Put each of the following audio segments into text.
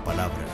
palabra.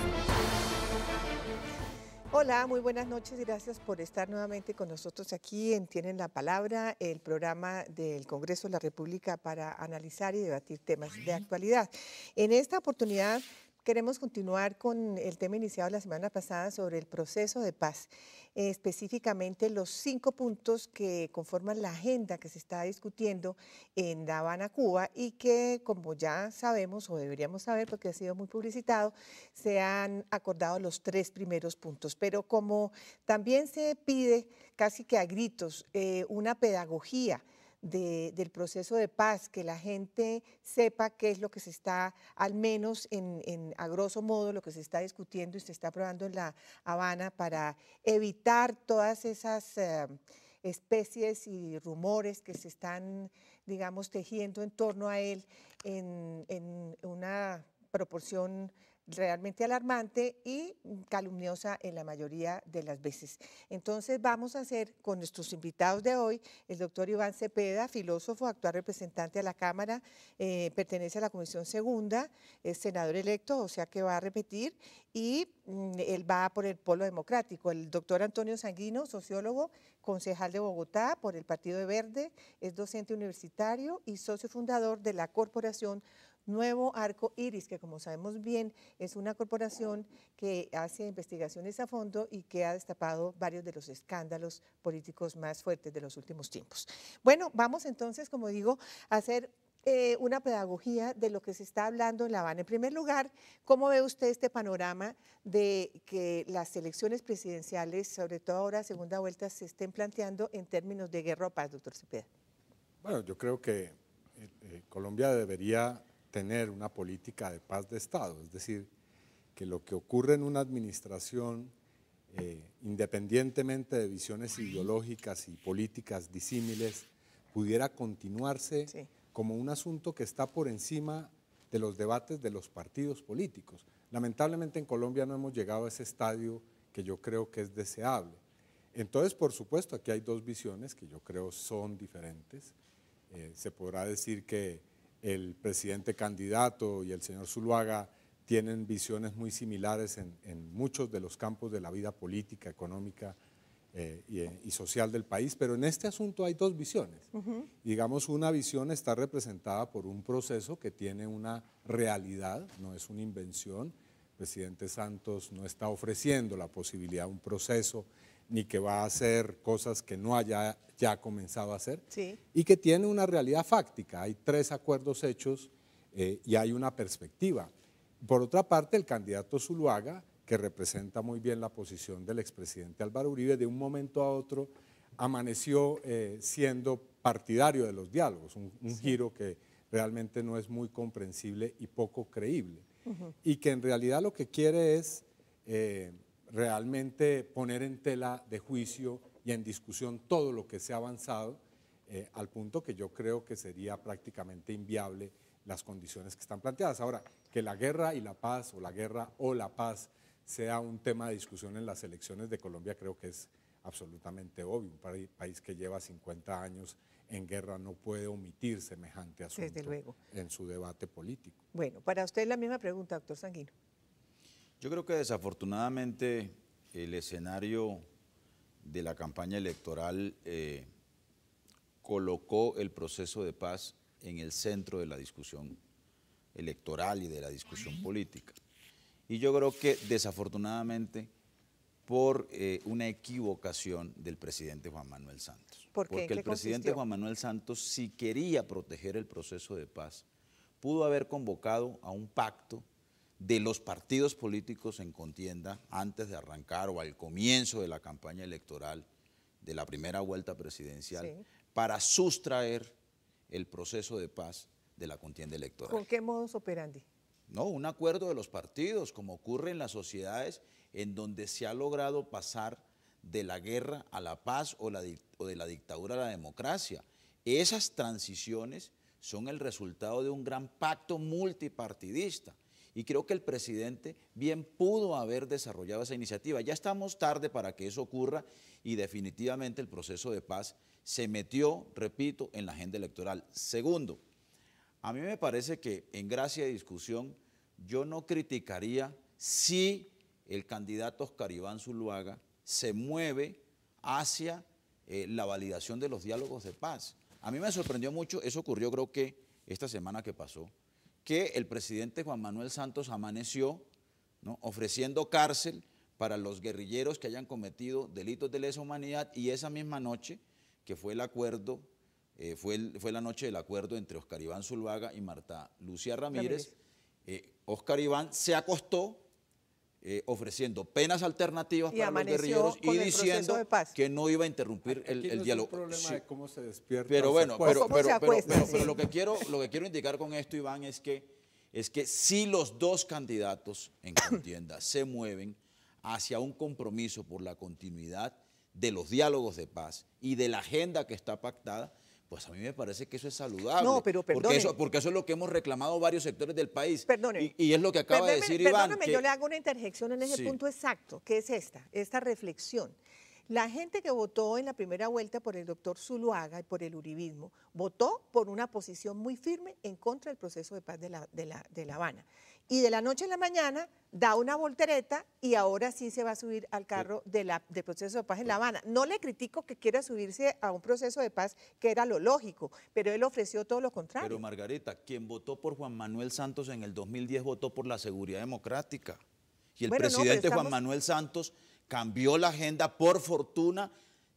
Hola, muy buenas noches. y Gracias por estar nuevamente con nosotros aquí en Tienen la Palabra, el programa del Congreso de la República para analizar y debatir temas de actualidad. En esta oportunidad Queremos continuar con el tema iniciado la semana pasada sobre el proceso de paz, específicamente los cinco puntos que conforman la agenda que se está discutiendo en La Cuba, y que, como ya sabemos o deberíamos saber porque ha sido muy publicitado, se han acordado los tres primeros puntos. Pero como también se pide casi que a gritos eh, una pedagogía, del proceso de paz, que la gente sepa qué es lo que se está, al menos en, a grosso modo, lo que se está discutiendo y se está probando en La Habana para evitar todas esas eh, especies y rumores que se están, digamos, tejiendo en torno a él en una proporción realmente alarmante y calumniosa en la mayoría de las veces. Entonces vamos a hacer con nuestros invitados de hoy, el doctor Iván Cepeda, filósofo, actual representante a la Cámara, eh, pertenece a la Comisión Segunda, es senador electo, o sea que va a repetir, y mm, él va por el polo democrático. El doctor Antonio Sanguino, sociólogo, concejal de Bogotá por el Partido de Verde, es docente universitario y socio fundador de la Corporación Nuevo Arco Iris, que como sabemos bien es una corporación que hace investigaciones a fondo y que ha destapado varios de los escándalos políticos más fuertes de los últimos tiempos. Bueno, vamos entonces, como digo, a hacer eh, una pedagogía de lo que se está hablando en La Habana. En primer lugar, ¿cómo ve usted este panorama de que las elecciones presidenciales, sobre todo ahora segunda vuelta, se estén planteando en términos de guerra o paz, doctor Cepeda? Bueno, yo creo que eh, eh, Colombia debería tener una política de paz de Estado, es decir, que lo que ocurre en una administración, eh, independientemente de visiones ideológicas y políticas disímiles, pudiera continuarse como un asunto que está por encima de los debates de los partidos políticos. Lamentablemente en Colombia no hemos llegado a ese estadio que yo creo que es deseable. Entonces, por supuesto, aquí hay dos visiones que yo creo son diferentes. Eh, se podrá decir que el presidente candidato y el señor Zuluaga tienen visiones muy similares en, muchos de los campos de la vida política, económica eh, y, social del país, pero en este asunto hay dos visiones. Digamos, una visión está representada por un proceso que tiene una realidad, no es una invención. El presidente Santos no está ofreciendo la posibilidad de un proceso ni que va a hacer cosas que no haya ya comenzado a hacer, y que tiene una realidad fáctica. Hay tres acuerdos hechos eh, y hay una perspectiva. Por otra parte, el candidato Zuluaga, que representa muy bien la posición del expresidente Álvaro Uribe, de un momento a otro amaneció eh, siendo partidario de los diálogos, un, giro que realmente no es muy comprensible y poco creíble, y que en realidad lo que quiere es... Eh, realmente poner en tela de juicio y en discusión todo lo que se ha avanzado, eh, al punto que yo creo que sería prácticamente inviable las condiciones que están planteadas. Ahora, que la guerra y la paz, o la guerra o la paz, sea un tema de discusión en las elecciones de Colombia, creo que es absolutamente obvio. Un país que lleva 50 años en guerra no puede omitir semejante asunto Desde luego. en su debate político. Bueno, para usted la misma pregunta, doctor Sanguino. Yo creo que desafortunadamente el escenario de la campaña electoral eh, colocó el proceso de paz en el centro de la discusión electoral y de la discusión política. Y yo creo que desafortunadamente por eh, una equivocación del presidente Juan Manuel Santos. Porque el presidente Juan Manuel Santos, si quería proteger el proceso de paz, pudo haber convocado a un pacto de los partidos políticos en contienda antes de arrancar o al comienzo de la campaña electoral de la primera vuelta presidencial para sustraer el proceso de paz de la contienda electoral. ¿Con qué modos operandi? No, un acuerdo de los partidos, como ocurre en las sociedades en donde se ha logrado pasar de la guerra a la paz o, o de la dictadura a la democracia. Esas transiciones son el resultado de un gran pacto multipartidista y creo que el presidente bien pudo haber desarrollado esa iniciativa. Ya estamos tarde para que eso ocurra y definitivamente el proceso de paz se metió, repito, en la agenda electoral. Segundo, a mí me parece que en gracia de discusión yo no criticaría si el candidato Oscar Iván Zuluaga se mueve hacia eh, la validación de los diálogos de paz. A mí me sorprendió mucho, eso ocurrió creo que esta semana que pasó, que el presidente Juan Manuel Santos amaneció ofreciendo cárcel para los guerrilleros que hayan cometido delitos de lesa humanidad y esa misma noche, que fue el acuerdo, eh, fue, fue, la noche del acuerdo entre Oscar Iván Zulvaga y Marta Lucía Ramírez, eh, Oscar Iván se acostó eh, ofreciendo penas alternativas y para los guerrilleros y diciendo que no iba a interrumpir el, diálogo. cómo Pero bueno, pero, lo que quiero, lo que quiero indicar con esto, Iván, es que es que si los dos candidatos en contienda se mueven hacia un compromiso por la continuidad de los diálogos de paz y de la agenda que está pactada, pues a mí me parece que eso es saludable. No, pero Porque eso, es lo que hemos reclamado varios sectores del país. Y, es lo que acaba de decir Iván. Perdóname, yo le hago una interjección en ese punto exacto, que es esta, esta reflexión. La gente que votó en la primera vuelta por el doctor Zuluaga y por el uribismo, votó por una posición muy firme en contra del proceso de paz de la Habana y de la noche en la mañana da una voltereta y ahora sí se va a subir al carro de del proceso de paz en La Habana. No le critico que quiera subirse a un proceso de paz que era lo lógico, pero él ofreció todo lo contrario. Pero Margarita, quien votó por Juan Manuel Santos en el 2010 votó por la seguridad democrática. Y el presidente Juan Manuel Santos cambió la agenda por fortuna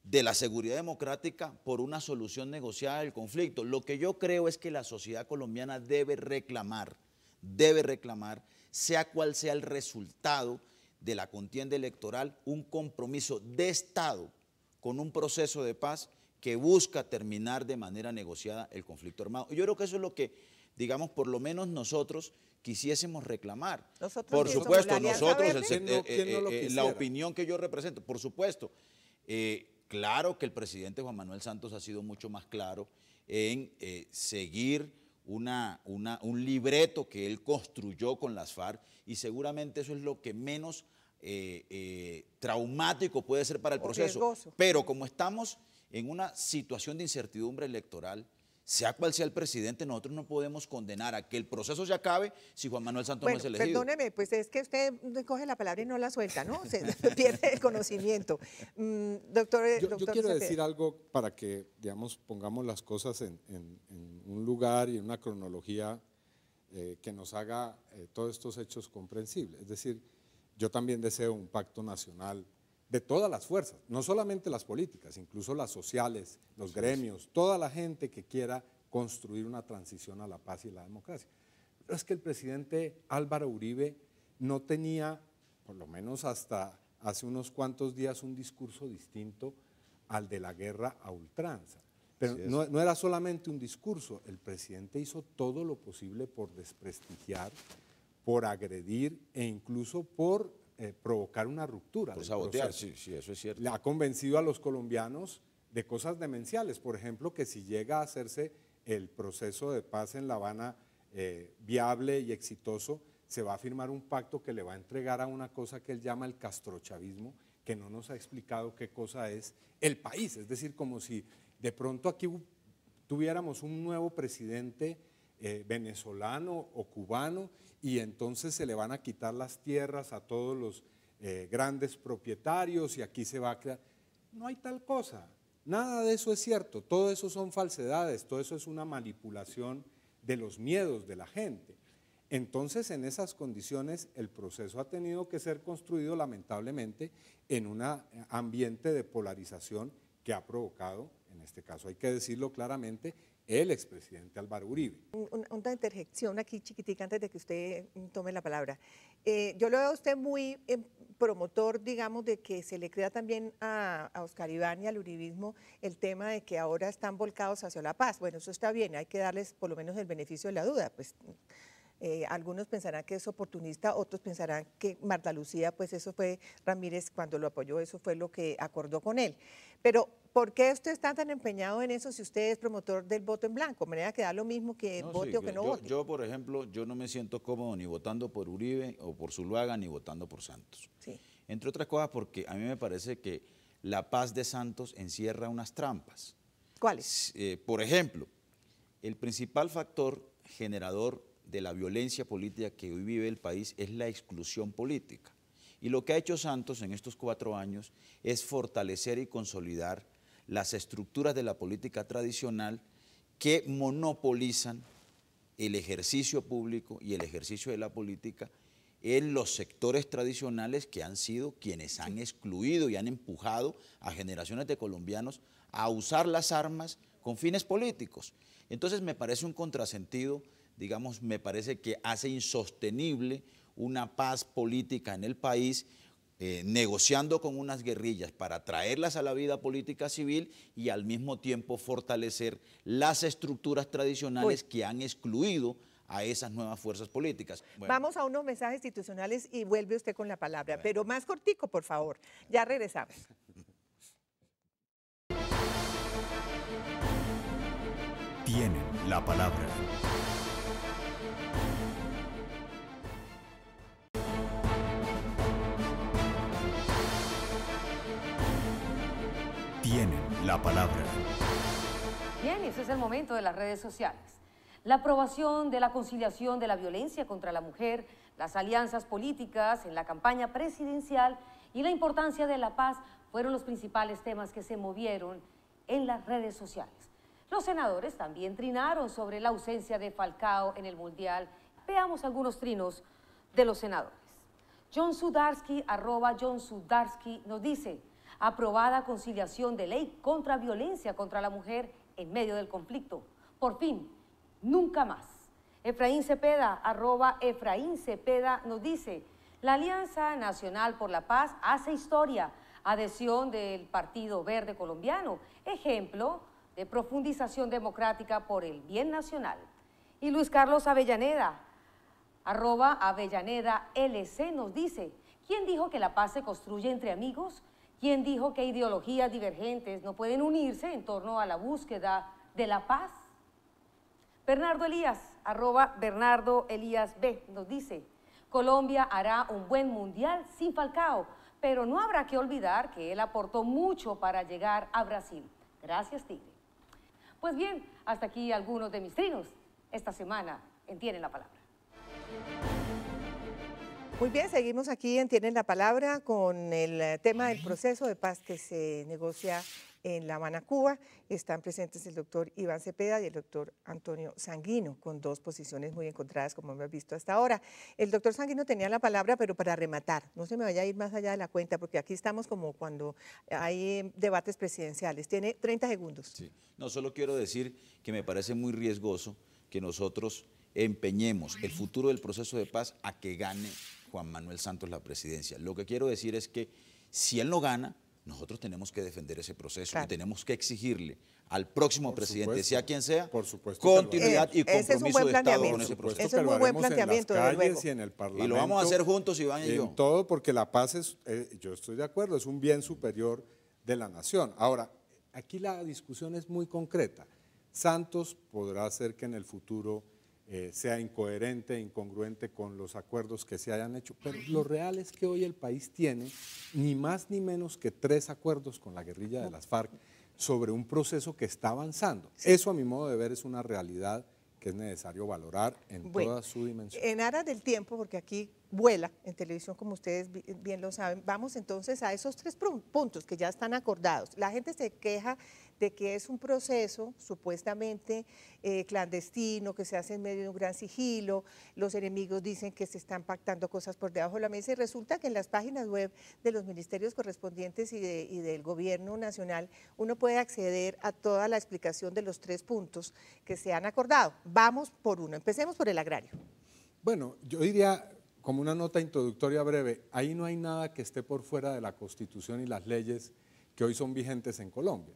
de la seguridad democrática por una solución negociada del conflicto. Lo que yo creo es que la sociedad colombiana debe reclamar debe reclamar, sea cual sea el resultado de la contienda electoral, un compromiso de Estado con un proceso de paz que busca terminar de manera negociada el conflicto armado. Yo creo que eso es lo que, digamos, por lo menos nosotros quisiésemos reclamar. por supuesto, nosotros, el, este, eh, eh, eh, la opinión que yo represento, por supuesto. claro que el presidente Juan Manuel Santos ha sido mucho más claro en seguir un libreto que él construyó con las FARC y seguramente eso es lo que menos eh, eh, traumático puede ser para el proceso. Pero como estamos en una situación de incertidumbre electoral, sea cual sea el presidente, nosotros no podemos condenar a que el proceso se acabe si Juan Manuel Santos no es elegido. Perdóneme, pues es que usted coge la palabra y no la suelta, ¿no? Se pierde el conocimiento. Mm, doctor, yo, quiero decir algo para que, digamos, pongamos las cosas en, un lugar y en una cronología eh, que nos haga eh, todos estos hechos comprensibles. Es decir, yo también deseo un pacto nacional de todas las fuerzas, no solamente las políticas, incluso las sociales, los gremios, toda la gente que quiera construir una transición a la paz y la democracia. Pero es que el presidente Álvaro Uribe no tenía, por lo menos hasta hace unos cuantos días, un discurso distinto al de la guerra a ultranza. Pero no, no era solamente un discurso, el presidente hizo todo lo posible por desprestigiar, por agredir e incluso por eh, provocar una ruptura. sabotear, sí, sí, eso es cierto. ha convencido a los colombianos de cosas demenciales, por ejemplo, que si llega a hacerse el proceso de paz en La Habana eh, viable y exitoso, se va a firmar un pacto que le va a entregar a una cosa que él llama el castrochavismo, que no nos ha explicado qué cosa es el país. Es decir, como si de pronto aquí tuviéramos un nuevo presidente eh, venezolano o cubano y entonces se le van a quitar las tierras a todos los eh, grandes propietarios y aquí se va a crear. No hay tal cosa, nada de eso es cierto, todo eso son falsedades, todo eso es una manipulación de los miedos de la gente. Entonces, en esas condiciones, el proceso ha tenido que ser construido, lamentablemente, en un ambiente de polarización que ha provocado, en este caso hay que decirlo claramente, el expresidente Álvaro Uribe. Una, interjección aquí chiquitica antes de que usted mm, tome la palabra. Eh, yo lo veo a usted muy eh, promotor, digamos, de que se le crea también a, a, Oscar Iván y al uribismo el tema de que ahora están volcados hacia la paz. Bueno, eso está bien, hay que darles por lo menos el beneficio de la duda, pues eh, algunos pensarán que es oportunista, otros pensarán que Marta Lucía, pues eso fue Ramírez cuando lo apoyó, eso fue lo que acordó con él. Pero ¿por qué usted está tan empeñado en eso si usted es promotor del voto en blanco? Manera que da lo mismo que vote o que no vote. Yo, por ejemplo, yo no me siento cómodo ni votando por Uribe o por Zuluaga ni votando por Santos. Entre otras cosas porque a mí me parece que la paz de Santos encierra unas trampas. ¿Cuáles? Eh, por ejemplo, el principal factor generador de la violencia política que hoy vive el país es la exclusión política. Y lo que ha hecho Santos en estos cuatro años es fortalecer y consolidar las estructuras de la política tradicional que monopolizan el ejercicio público y el ejercicio de la política en los sectores tradicionales que han sido quienes han excluido y han empujado a generaciones de colombianos a usar las armas con fines políticos. Entonces me parece un contrasentido digamos, me parece que hace insostenible una paz política en el país, eh, negociando con unas guerrillas para traerlas a la vida política civil y al mismo tiempo fortalecer las estructuras tradicionales que han excluido a esas nuevas fuerzas políticas. Vamos a unos mensajes institucionales y vuelve usted con la palabra, pero más cortico, por favor. Ya regresamos. Tienen la palabra. palabra. Bien, ese es el momento de las redes sociales. La aprobación de la conciliación de la violencia contra la mujer, las alianzas políticas en la campaña presidencial y la importancia de la paz fueron los principales temas que se movieron en las redes sociales. Los senadores también trinaron sobre la ausencia de Falcao en el Mundial. Veamos algunos trinos de los senadores. John Sudarsky, arroba John Sudarsky, nos dice aprobada conciliación de ley contra violencia contra la mujer en medio del conflicto. Por fin, nunca más. Efraín Cepeda, arroba Efraín Cepeda, nos dice, la Alianza Nacional por la Paz hace historia, adhesión del Partido Verde Colombiano, ejemplo de profundización democrática por el bien nacional. Y Luis Carlos Avellaneda, arroba Avellaneda LC, nos dice, ¿quién dijo que la paz se construye entre amigos? ¿Quién dijo que ideologías divergentes no pueden unirse en torno a la búsqueda de la paz. Bernardo Elías, arroba Bernardo Elías B, nos dice, Colombia hará un buen mundial sin Falcao, pero no habrá que olvidar que él aportó mucho para llegar a Brasil. Gracias, Tigre. Pues bien, hasta aquí algunos de mis trinos. Esta semana entienden la Palabra. Muy bien, seguimos aquí en Tienen la Palabra con el eh, tema del proceso de paz que se negocia en La Habana, Cuba. Están presentes el doctor Iván Cepeda y el doctor Antonio Sanguino, con dos posiciones muy encontradas, como hemos visto hasta ahora. El doctor Sanguino tenía la palabra, pero para rematar, no se me vaya a ir más allá de la cuenta, porque aquí estamos como cuando hay em, debates presidenciales. Tiene 30 segundos. Sí. No, solo quiero decir que me parece muy riesgoso que nosotros empeñemos el futuro del proceso de paz a que gane Juan Manuel Santos la presidencia. Lo que quiero decir es que si él no gana, nosotros tenemos que defender ese proceso tenemos que exigirle al próximo presidente, sea quien sea, continuidad y eh, compromiso de Estado con ese proceso. Ese es un buen planteamiento. En las y lo vamos a hacer juntos, Iván y en todo, porque la paz es, eh, yo estoy de acuerdo, es un bien superior de la nación. Ahora, aquí la discusión es muy concreta. Santos podrá hacer que en el futuro eh, sea incoherente, incongruente con los acuerdos que se hayan hecho. Pero lo real es que hoy el país tiene ni más ni menos que tres acuerdos con la guerrilla de las FARC sobre un proceso que está avanzando. Eso a mi modo de ver es una realidad que es necesario valorar en toda su dimensión. En aras del tiempo, porque aquí vuela en televisión, como ustedes bien lo saben, vamos entonces a esos tres puntos que ya están acordados. La gente se queja de que es un proceso supuestamente eh, clandestino, que se hace en medio de un gran sigilo, los enemigos dicen que se están pactando cosas por debajo de la mesa y resulta que en las páginas web de los ministerios correspondientes y del gobierno nacional uno puede acceder a toda la explicación de los tres puntos que se han acordado. Vamos por uno, empecemos por el agrario. Bueno, yo diría como una nota introductoria breve, ahí no hay nada que esté por fuera de la Constitución y las leyes que hoy son vigentes en Colombia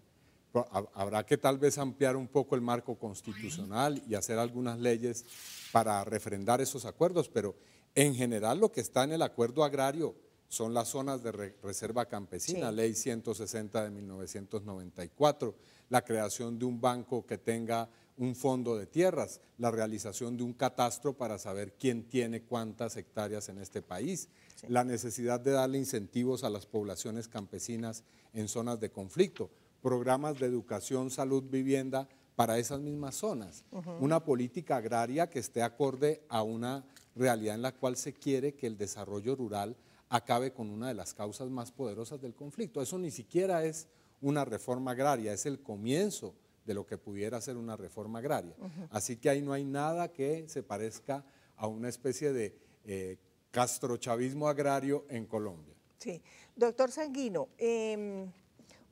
habrá que tal vez ampliar un poco el marco constitucional y hacer algunas leyes para refrendar esos acuerdos, pero en general lo que está en el acuerdo agrario son las zonas de reserva campesina, ley 160 de 1994, la creación de un banco que tenga un fondo de tierras, la realización de un catastro para saber quién tiene cuántas hectáreas en este país, la necesidad de darle incentivos a las poblaciones campesinas en zonas de conflicto programas de educación, salud, vivienda para esas mismas zonas. Una política agraria que esté acorde a una realidad en la cual se quiere que el desarrollo rural acabe con una de las causas más poderosas del conflicto. Eso ni siquiera es una reforma agraria, es el comienzo de lo que pudiera ser una reforma agraria. Así que ahí no hay nada que se parezca a una especie de eh, castrochavismo agrario en Colombia. Sí, doctor Sanguino, em,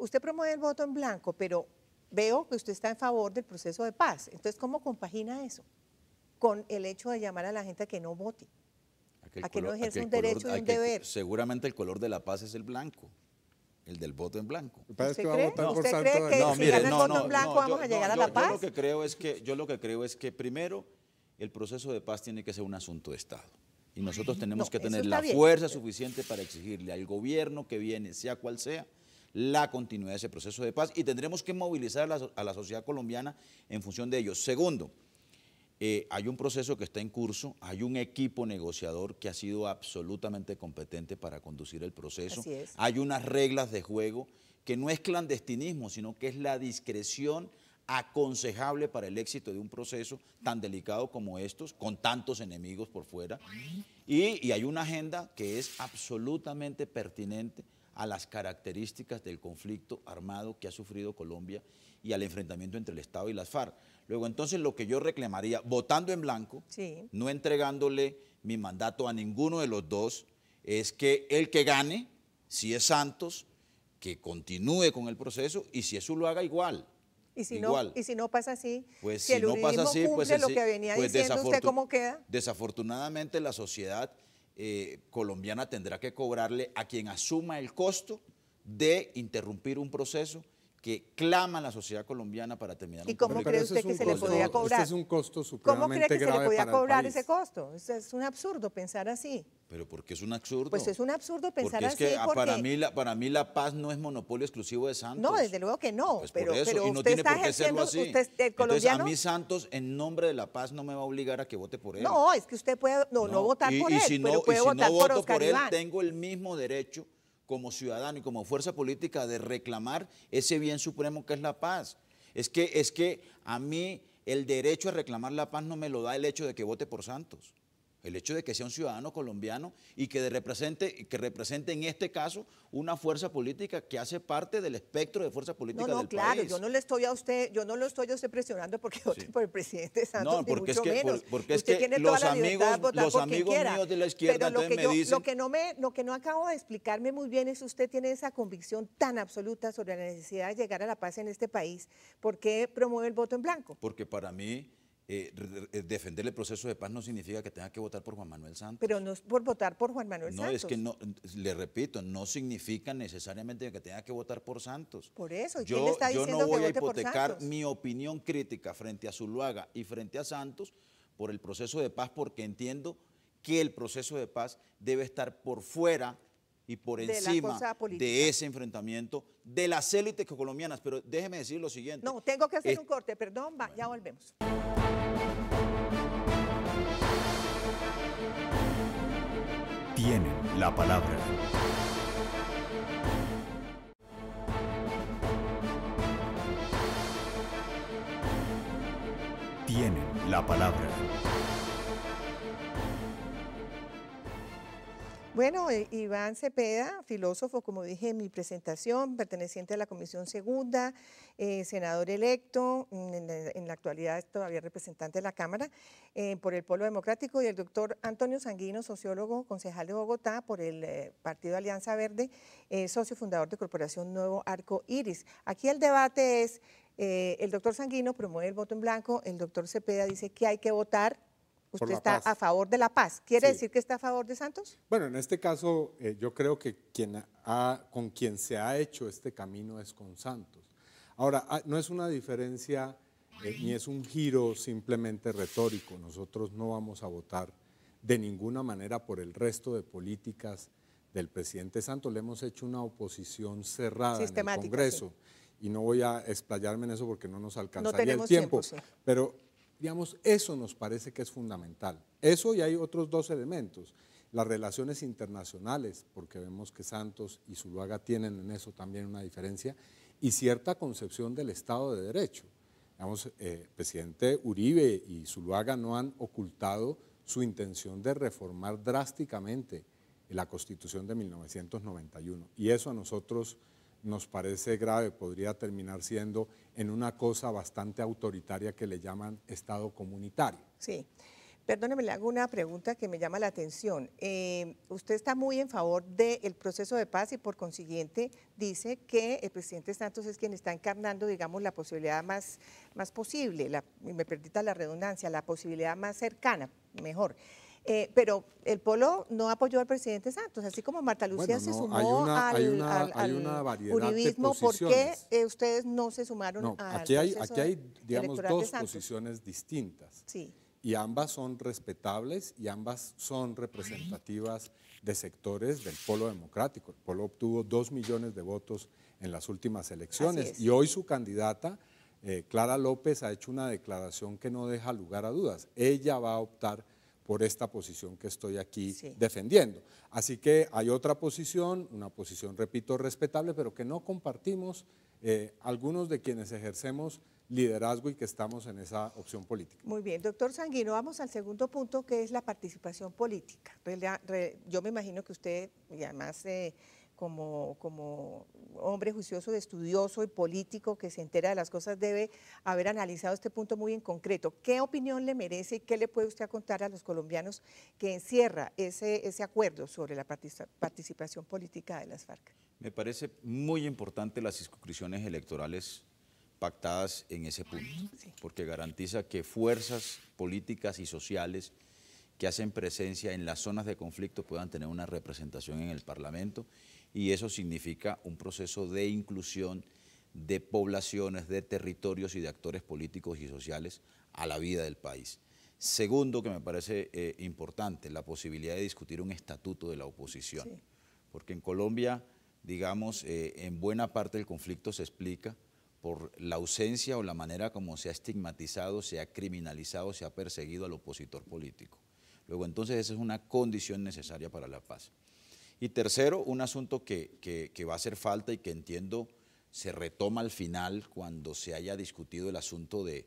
usted promueve el voto en blanco, pero veo que usted está en favor del proceso de paz. Entonces, ¿cómo compagina eso con el hecho de llamar a la gente a que no vote? a que no ejerza un derecho y un deber. Seguramente el color de la paz es el blanco. El del voto en blanco. ¿Usted cree, que, no, si no, voto en blanco vamos a llegar a la paz? Yo lo, que creo es que, yo lo que creo es que primero el proceso de paz tiene que ser un asunto de Estado. Y nosotros tenemos que tener la fuerza suficiente para exigirle al gobierno que viene, sea cual sea, la continuidad de ese proceso de paz y tendremos que movilizar a la, sociedad colombiana en función de ello. Segundo, eh, hay un proceso que está en curso, hay un equipo negociador que ha sido absolutamente competente para conducir el proceso, hay unas reglas de juego que no es clandestinismo, sino que es la discreción aconsejable para el éxito de un proceso tan delicado como estos, con tantos enemigos por fuera. y hay una agenda que es absolutamente pertinente a las características del conflicto armado que ha sufrido Colombia y al enfrentamiento entre el Estado y las FARC. Luego, entonces, lo que yo reclamaría, votando en blanco, no entregándole mi mandato a ninguno de los dos, es que el que gane, si es Santos, que continúe con el proceso y si eso lo haga igual. Y si, No, y si no pasa así, pues si, no pasa así, pues, lo que venía pues diciendo usted cómo queda. Desafortunadamente la sociedad eh, colombiana tendrá que cobrarle a quien asuma el costo de interrumpir un proceso que clama la sociedad colombiana para terminar. ¿Y este cómo cree usted que se le podría cobrar? Este es un costo supremamente ¿Cómo cree que se le podía cobrar ese costo? es un absurdo pensar así. Pero porque es un absurdo. Pues es un absurdo pensar porque Es que ah, para, mí la, para mí la paz no es monopolio exclusivo de Santos. No, desde luego que no. Pues pero, usted está por eh, Entonces, a mí Santos, en nombre de la paz, no me va a obligar a que vote por él. No, es que usted puede no, votar por él, y si no voto por, él, tengo el mismo derecho como ciudadano y como fuerza política de reclamar ese bien supremo que es la paz. Es que, es que a mí el derecho a reclamar la paz no me lo da el hecho de que vote por Santos el hecho de que sea un ciudadano colombiano y que, represente, que represente en este caso una fuerza política que hace parte del espectro de fuerza política no, no, claro, yo no le estoy a usted, yo no lo estoy a usted presionando porque por el presidente Santos, no, mucho que, menos. usted tiene los amigos, amigos míos de la izquierda Pero lo que Lo que, no me, lo que no acabo de explicarme muy bien es usted tiene esa convicción tan absoluta sobre la necesidad de llegar a la paz en este país, ¿por qué promueve el voto en blanco? Porque para mí eh, eh, defender el proceso de paz no significa que tenga que votar por Juan Manuel Santos. Pero no es por votar por Juan Manuel Santos. No, es que no, le repito, no significa necesariamente que tenga que votar por Santos. Por eso, yo, le está diciendo no voy a hipotecar mi opinión crítica frente a Zuluaga y frente a Santos por el proceso de paz porque entiendo que el proceso de paz debe estar por fuera y por encima de ese enfrentamiento de las élites colombianas. Pero déjeme decir lo siguiente. No, tengo que hacer un corte, perdón, va, ya volvemos. Tienen la palabra. Tienen la palabra. Bueno, eh, Iván Cepeda, filósofo, como dije en mi presentación, perteneciente a la Comisión Segunda, eh, senador electo, mm, en la, actualidad es todavía representante de la Cámara eh, por el Polo Democrático, y el doctor Antonio Sanguino, sociólogo, concejal de Bogotá por el Partido Alianza Verde, socio fundador de Corporación Nuevo Arco Iris. Aquí el debate es, el doctor Sanguino promueve el voto en blanco, el doctor Cepeda dice que hay que votar Usted está a favor de la paz. ¿Quiere decir que está a favor de Santos? Bueno, en este caso eh, yo creo que quien ha, con quien se ha hecho este camino es con Santos. Ahora, ah, no es una diferencia eh, ni es un giro simplemente retórico. Nosotros no vamos a votar de ninguna manera por el resto de políticas del presidente Santos. Le hemos hecho una oposición cerrada en el Congreso. Y no voy a explayarme en eso porque no nos alcanzaría el tiempo. Pero Digamos, eso nos parece que es fundamental. Eso y hay otros dos elementos. Las relaciones internacionales, porque vemos que Santos y Zuluaga tienen en eso también una diferencia, y cierta concepción del Estado de Derecho. Digamos, eh, presidente Uribe y Zuluaga no han ocultado su intención de reformar drásticamente la Constitución de 1991. Y eso a nosotros nos parece grave, podría terminar siendo en una cosa bastante autoritaria que le llaman Estado comunitario. Sí. Perdóneme, le hago una pregunta que me llama la atención. Eh, usted está muy en favor del proceso de paz y por consiguiente dice que el presidente Santos es quien está encarnando, digamos, la posibilidad más, más posible, la, me perdita la redundancia, la posibilidad más cercana, mejor, eh, pero el Polo no apoyó al presidente Santos, así como Marta Lucía se sumó al, hay una, ¿por qué eh, ustedes no se sumaron no, aquí hay, aquí hay, digamos, dos posiciones distintas. Y ambas son respetables y ambas son representativas de sectores del polo democrático. El polo obtuvo dos millones de votos en las últimas elecciones y hoy su candidata, eh, Clara López, ha hecho una declaración que no deja lugar a dudas. Ella va a optar por esta posición que estoy aquí defendiendo. Así que hay otra posición, una posición, repito, respetable, pero que no compartimos eh, algunos de quienes ejercemos liderazgo y que estamos en esa opción política. Muy bien, doctor Sanguino, vamos al segundo punto que es la participación política. Pues yo me imagino que usted, y además... Eh, como, hombre juicioso, estudioso y político que se entera de las cosas, debe haber analizado este punto muy en concreto. ¿Qué opinión le merece y qué le puede usted contar a los colombianos que encierra ese, acuerdo sobre la participación política de las FARC? Me parece muy importante las circunscripciones electorales pactadas en ese punto, porque garantiza que fuerzas políticas y sociales que hacen presencia en las zonas de conflicto puedan tener una representación en el Parlamento y eso significa un proceso de inclusión de poblaciones, de territorios y de actores políticos y sociales a la vida del país. Segundo, que me parece eh, importante, la posibilidad de discutir un estatuto de la oposición, porque en Colombia, digamos, eh, en buena parte el conflicto se explica por la ausencia o la manera como se ha estigmatizado, se ha criminalizado, se ha perseguido al opositor político. Luego, entonces, esa es una condición necesaria para la paz. Y tercero, un asunto que, va a hacer falta y que entiendo se retoma al final cuando se haya discutido el asunto de,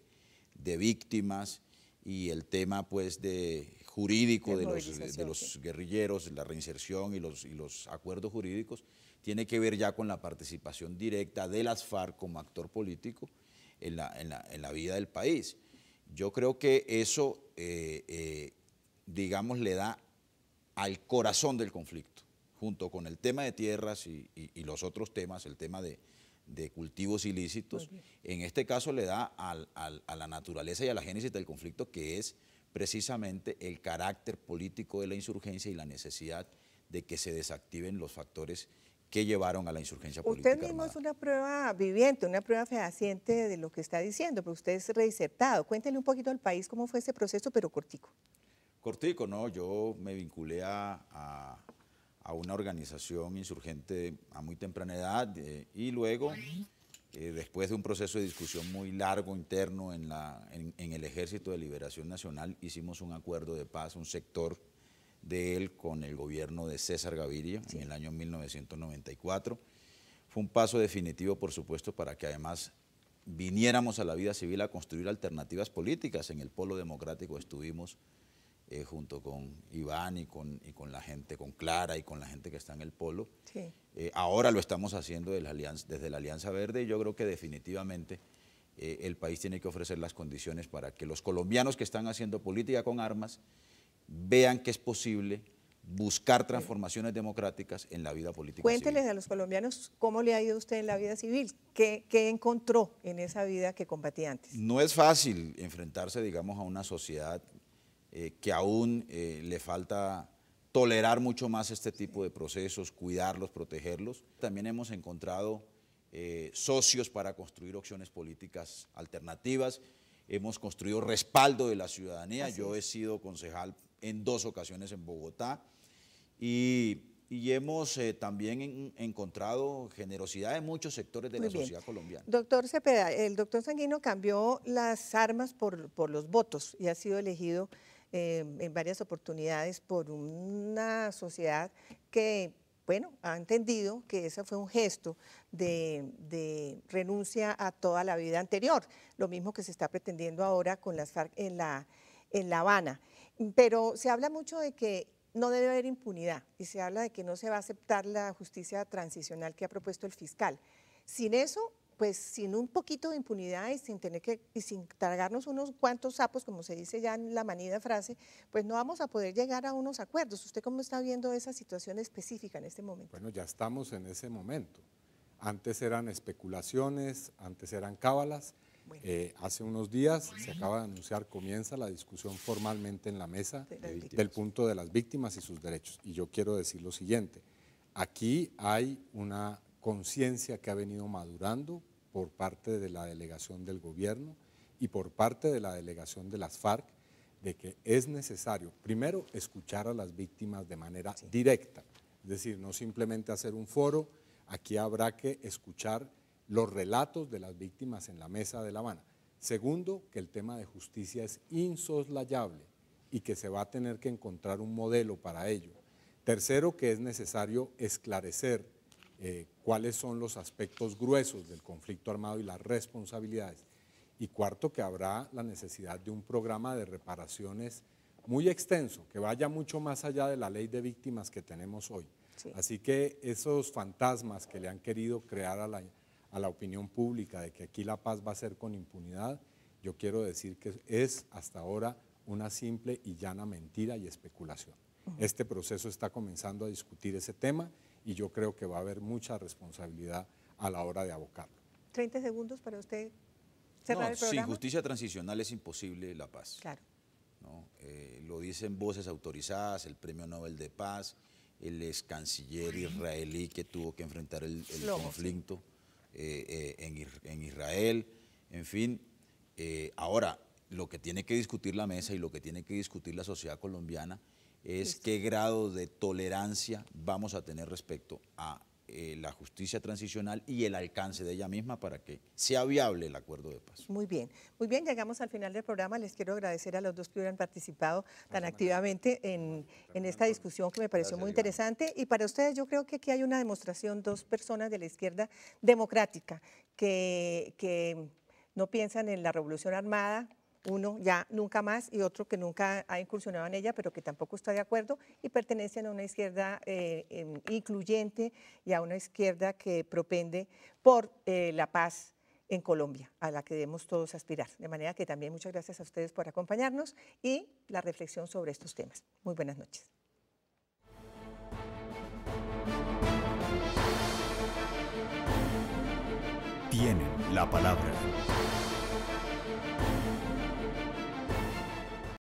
víctimas y el tema pues de jurídico de, los, guerrilleros, la reinserción y los, los acuerdos jurídicos, tiene que ver ya con la participación directa de las FARC como actor político en la, vida del país. Yo creo que eso, eh, eh, digamos, le da al corazón del conflicto junto con el tema de tierras y, los otros temas, el tema de, cultivos ilícitos, en este caso le da a la naturaleza y a la génesis del conflicto, que es precisamente el carácter político de la insurgencia y la necesidad de que se desactiven los factores que llevaron a la insurgencia política. Usted mismo es una prueba viviente, una prueba fehaciente de lo que está diciendo, pero usted es reinsertado. Cuéntenle un poquito al país cómo fue ese proceso, pero cortico. Cortico, no, yo me vinculé a a una organización insurgente a muy temprana edad eh, y luego, eh, después de un proceso de discusión muy largo interno en, la, en, el Ejército de Liberación Nacional, hicimos un acuerdo de paz, un sector de él con el gobierno de César Gaviria en el año 1994. Fue un paso definitivo, por supuesto, para que además viniéramos a la vida civil a construir alternativas políticas. En el polo democrático estuvimos eh, junto con Iván y con, y con la gente, con Clara y con la gente que está en el polo. Eh, ahora lo estamos haciendo desde la, Alianza, desde la Alianza Verde y yo creo que definitivamente eh, el país tiene que ofrecer las condiciones para que los colombianos que están haciendo política con armas vean que es posible buscar transformaciones democráticas en la vida política. Cuénteles a los colombianos cómo le ha ido usted en la vida civil, ¿Qué, encontró en esa vida que combatía antes. No es fácil enfrentarse, digamos, a una sociedad eh, que aún eh, le falta tolerar mucho más este tipo de procesos, cuidarlos, protegerlos. También hemos encontrado eh, socios para construir opciones políticas alternativas. Hemos construido respaldo de la ciudadanía. Yo he sido concejal en dos ocasiones en Bogotá y, hemos también encontrado generosidad de muchos sectores de la sociedad colombiana. Doctor Cepeda, el doctor Sanguino cambió las armas por, por los votos y ha sido elegido Em, en varias oportunidades por una sociedad que, bueno, ha entendido que ese fue un gesto de, renuncia a toda la vida anterior, lo mismo que se está pretendiendo ahora con las FARC en La, en la Habana. Pero se habla mucho de que no debe haber impunidad y se habla de que no se va a aceptar la justicia transicional que ha propuesto el fiscal. Sin eso, pues sin un poquito de impunidad y sin tener que, y sin tragarnos unos cuantos sapos, como se dice ya en la manida frase, pues no vamos a poder llegar a unos acuerdos. ¿Usted cómo está viendo esa situación específica en este momento? Bueno, ya estamos en ese momento. Antes eran especulaciones, antes eran cábalas. Eh, hace unos días se acaba de anunciar, comienza la discusión formalmente en la mesa del punto de las víctimas y sus derechos. Y yo quiero decir lo siguiente, aquí hay una conciencia que ha venido madurando por parte de la delegación del gobierno y por parte de la delegación de las FARC de que es necesario, primero, escuchar a las víctimas de manera directa, es decir, no simplemente hacer un foro, aquí habrá que escuchar los relatos de las víctimas en la mesa de La Habana. Segundo, que el tema de justicia es insoslayable y que se va a tener que encontrar un modelo para ello. Tercero, que es necesario esclarecer eh, cuáles son los aspectos gruesos del conflicto armado y las responsabilidades. Y cuarto, que habrá la necesidad de un programa de reparaciones muy extenso, que vaya mucho más allá de la ley de víctimas que tenemos hoy. Así que esos fantasmas que le han querido crear a la, opinión pública de que aquí la paz va a ser con impunidad, yo quiero decir que es hasta ahora una simple y llana mentira y especulación. Este proceso está comenzando a discutir ese tema y yo creo que va a haber mucha responsabilidad a la hora de abocarlo. 30 segundos para usted cerrar el programa. Sin justicia transicional es imposible la paz. Claro. Eh, lo dicen voces autorizadas, el Premio Nobel de Paz, el ex canciller israelí que tuvo que enfrentar el, conflicto eh, eh, en, Israel, en fin. ahora, lo que tiene que discutir la mesa y lo que tiene que discutir la sociedad colombiana es qué grado de tolerancia vamos a tener respecto a eh, la justicia transicional y el alcance de ella misma para que sea viable el acuerdo de paz. Muy bien, muy bien, llegamos al final del programa. Les quiero agradecer a los dos que hubieran participado tan activamente en, esta discusión que me pareció muy interesante. Y para ustedes yo creo que aquí hay una demostración, dos personas de la izquierda democrática que, que no piensan en la revolución armada, uno ya nunca más y otro que nunca ha incursionado en ella, pero que tampoco está de acuerdo y pertenecen a una izquierda eh, em, incluyente y a una izquierda que propende por eh, la paz en Colombia, a la que debemos todos aspirar. De manera que también muchas gracias a ustedes por acompañarnos y la reflexión sobre estos temas. Muy buenas noches. Tienen la palabra.